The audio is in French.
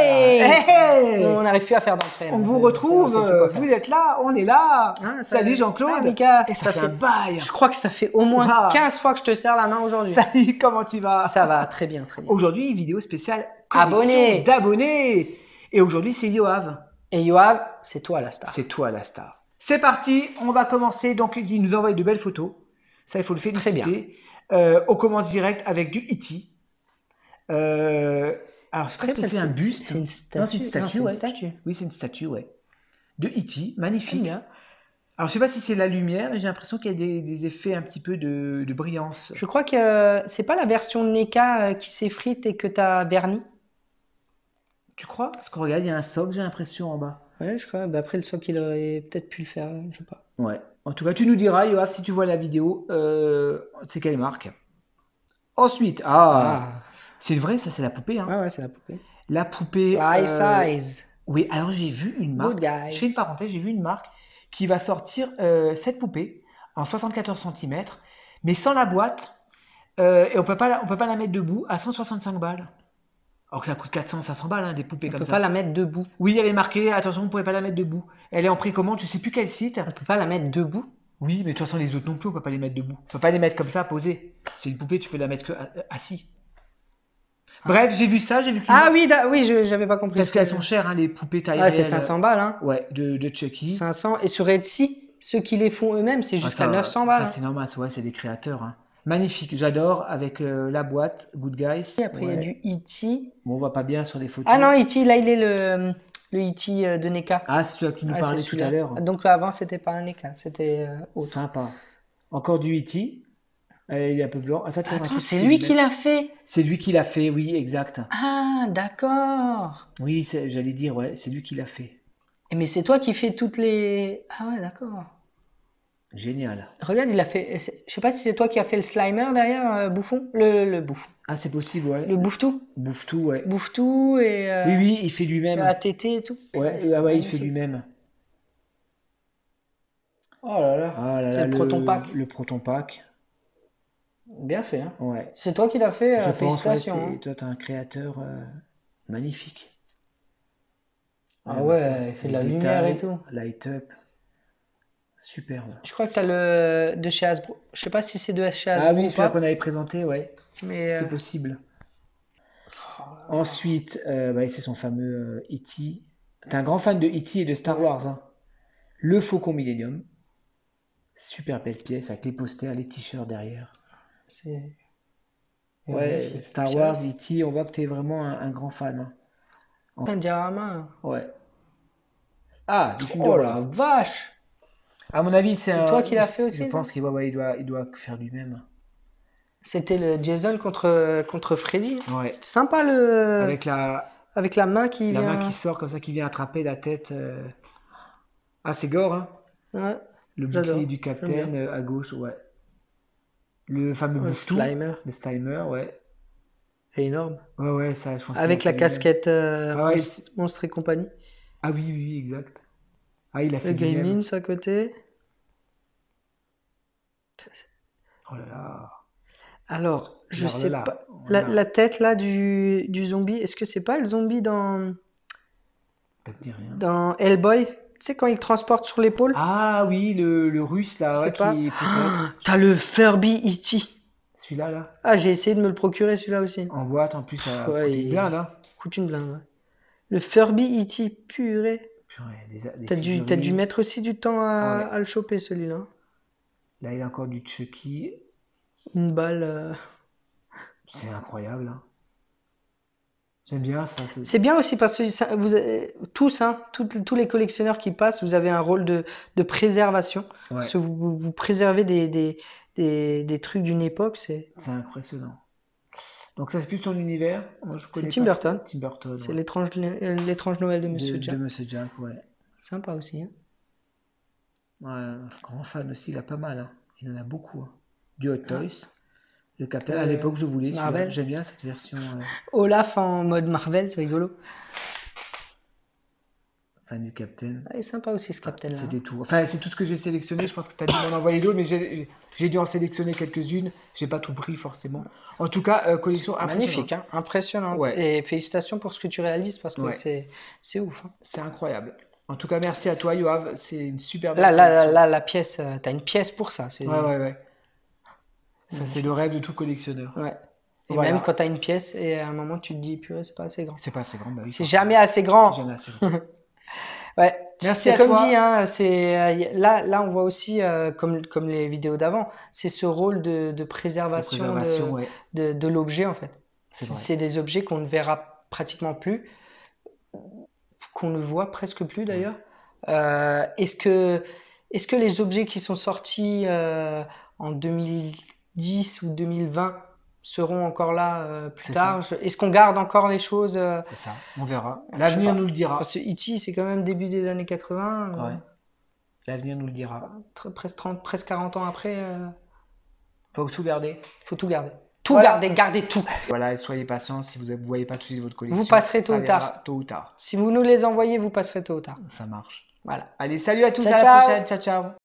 on n'arrive plus à faire d'entraînement On vous retrouve, euh, vous êtes là, on est là. Ah, Salut Jean-Claude. et ça, fait, Je crois que ça fait au moins 15 fois que je te sers la main aujourd'hui. Salut, comment tu vas Ça va, très bien, très bien. Aujourd'hui, vidéo spéciale abonnés d'abonnés. Et aujourd'hui, c'est Yoav. Et Yoav, c'est toi la star. C'est toi la star. C'est parti, on va commencer. Donc, il nous envoie de belles photos. Ça, il faut le féliciter. Euh, on commence direct avec du Iti. Euh, alors, je ah, que c'est un buste. Non, c'est une statue, Oui, c'est une statue, ouais. De Iti, e magnifique. Alors, je sais pas si c'est la lumière, mais j'ai l'impression qu'il y a des, effets un petit peu de, brillance. Je crois que euh, c'est pas la version de NECA euh, qui s'effrite et que tu as verni. Tu crois Parce qu'on regarde, il y a un socle, j'ai l'impression, en bas. Oui, je crois. Bah, après, le socle, il aurait peut-être pu le faire, euh, je sais pas. Ouais. En tout cas, tu nous diras, Yoav, si tu vois la vidéo, c'est quelle marque Ensuite, ah, ah, c'est vrai, ça c'est la poupée. Hein. c'est la poupée. La poupée. High euh, size. Oui, alors j'ai vu une marque. Je fais une parenthèse, j'ai vu une marque qui va sortir euh, cette poupée en 74 cm, mais sans la boîte. Euh, et on peut pas, peut pas la mettre debout à 165 balles. Alors que ça coûte 400, 500 balles, hein, des poupées comme ça. On peut pas la mettre debout. Oui, il y avait marqué Attention, vous pouvez pas la mettre debout. Elle est en précommande. Je sais plus quel site. On peut pas la mettre debout. Oui, mais de toute façon, les autres non plus, on ne peut pas les mettre debout. On peut pas les mettre comme ça, posés. C'est une poupée, tu peux la mettre que euh, assis. Ah. Bref, j'ai vu ça, j'ai vu que Ah oui, oui, j'avais pas compris. Parce qu'elles sont chères, hein, les poupées taillées. Ah, c'est 500 balles, hein. Ouais, de, Chucky. 500. Et sur Etsy, ceux qui les font eux-mêmes, c'est jusqu'à 900 balles. Ça, hein. c'est normal, c'est des créateurs, hein. Magnifique, j'adore avec euh, la boîte Good Guys. Et après, il y a du E.T. Bon, on voit pas bien sur les photos. Ah non, E.T., là, il est le le Iti euh, de neka Ah, c'est celui que tu nous ah, parlais tout à l'heure. Donc avant, c'était pas un neka c'était euh, autre. Sympa. Encore du Iti. Euh, il est un peu blanc. Ah, ça, Attends, c'est lui qui l'a fait. C'est lui qui l'a fait, oui, exact. Ah, d'accord. Oui, j'allais dire, ouais, c'est lui qui l'a fait. mais c'est toi qui fais toutes les. Ah ouais, d'accord. Génial. Regarde, il a fait. Je sais pas si c'est toi qui as fait le slimer derrière, euh, Bouffon le, le Bouffon. Ah, c'est possible, ouais. Le Bouffe-tout ouais. bouffe et. Euh, oui, oui, il fait lui-même. ATT et tout. Ouais, ouais, il fait lui-même. Oh là là. Ah le, Proton Pack. Le Proton Pack. Bien fait, hein. Ouais. C'est toi qui l'as fait, Je euh, pense, hein. Toi, t'es un créateur magnifique. Ah ouais, bah il fait de la lumière et tout. Light up. Super. Je crois que tu as le de chez Hasbro. Je sais pas si c'est de chez ah Hasbro. Ah oui, celui qu'on avait présenté, ouais. Mais c'est euh, possible. Oh Ensuite, euh, bah, c'est son fameux E.T. Euh, e t'es un grand fan de E.T. et de Star Wars. Hein. Le Faucon Millennium. Super belle pièce avec les posters, les t-shirts derrière. C'est. Ouais, Star Wars, E.T., on voit que tu es vraiment un, grand fan. Hein. Un diorama. Ouais. Ah, du film Oh la vache à mon avis, c'est toi qui l'as fait aussi. Je pense qu'il il doit, il doit faire lui-même. C'était le Jason contre, contre Freddy. Ouais. Sympa le. Avec la. Avec la main qui. La main qui sort comme ça, qui vient attraper la tête. Ah, euh, c'est gore, hein Ouais. Le bouclier du capitaine euh, à gauche, ouais. Le fameux le Slimer. Le Slimer, ouais. Et énorme. Ouais, ouais, ça, je pense. Avec la casquette euh, ah monstre et compagnie. Ah oui, oui exact. Ah, il a fait le Gremlins à côté. Oh là là. Alors, je sais pas. La, tête là du, zombie, est-ce que c'est pas le zombie dans. Rien. Dans Hellboy tu sais, quand il transporte sur l'épaule Ah oui, le, russe là, T'as le Furby E.T. Celui-là, là. Ah, j'ai essayé de me le procurer, celui-là aussi. En boîte, en plus, ça coûte, une blinde, hein. coûte une blinde. Le Furby E.T. purée. T'as dû, as dû mettre aussi du temps ah à, le choper celui-là. Là, il a encore du Chucky. Une balle. Euh. C'est incroyable. J'aime hein. bien ça. C'est bien aussi parce que vous, tous, hein, tous les collectionneurs qui passent, vous avez un rôle de, préservation. vous, préservez des, des trucs d'une époque. C'est impressionnant. Donc ça, c'est plus son univers. c'est Tim Burton. C'est l'étrange, euh, l'étrange Noël de Monsieur Jack. De Monsieur Jack, ouais. Sympa aussi. Hein grand fan aussi, il a pas mal. Hein. Il en a beaucoup. Hein. Du Hot ah. Toys. Le Captain, à euh, l'époque, je voulais. Marvel. J'aime bien cette version. Olaf en mode Marvel, c'est rigolo fan du Captain. Ah, il est sympa aussi ce ah, Captain. là C'était hein. tout. Enfin, c'est tout ce que j'ai sélectionné. Je pense que tu as dû m'en envoyer d'autres, mais j'ai dû en sélectionner quelques-unes. J'ai pas tout pris forcément. En tout cas, euh, collection magnifique, impressionnante. Hein impressionnante. Et félicitations pour ce que tu réalises parce que c'est ouf. Hein. C'est incroyable. En tout cas, merci à toi, Yoav. C'est une super Là, là, là, la pièce, euh, tu as une pièce pour ça. Ouais, ouais, ouais. Ça, c'est le rêve de tout collectionneur. Ouais. Et même quand tu as une pièce et à un moment tu te dis, purée, c'est pas assez grand. C'est pas assez grand, bah oui, C'est jamais, jamais assez grand. Merci comme dit, hein, c'est euh, là, là, on voit aussi, euh, comme, comme les vidéos d'avant, c'est ce rôle de, préservation, de, l'objet en fait. C'est des objets qu'on ne verra pratiquement plus, qu'on ne voit presque plus d'ailleurs. Euh, est-ce que est-ce que les objets qui sont sortis en 2010 ou 2020 seront encore là euh, plus tard. Est-ce qu'on garde encore les choses euh, C'est ça, on verra. L'avenir nous le dira. Parce que E.T., c'est quand même début des années 80. Euh, ouais. L'avenir nous le dira. Presque, 30, presque 40 ans après. Faut tout garder. Faut tout garder. Tout garder, garder, tout. Voilà, et soyez patients, si vous ne voyez pas tout de suite votre collection. Vous passerez tôt ou tard. Tôt ou tard. Si vous nous les envoyez, vous passerez tôt ou tard. Ça marche. Voilà. Allez, salut à tous, ciao, à la prochaine. Ciao, ciao.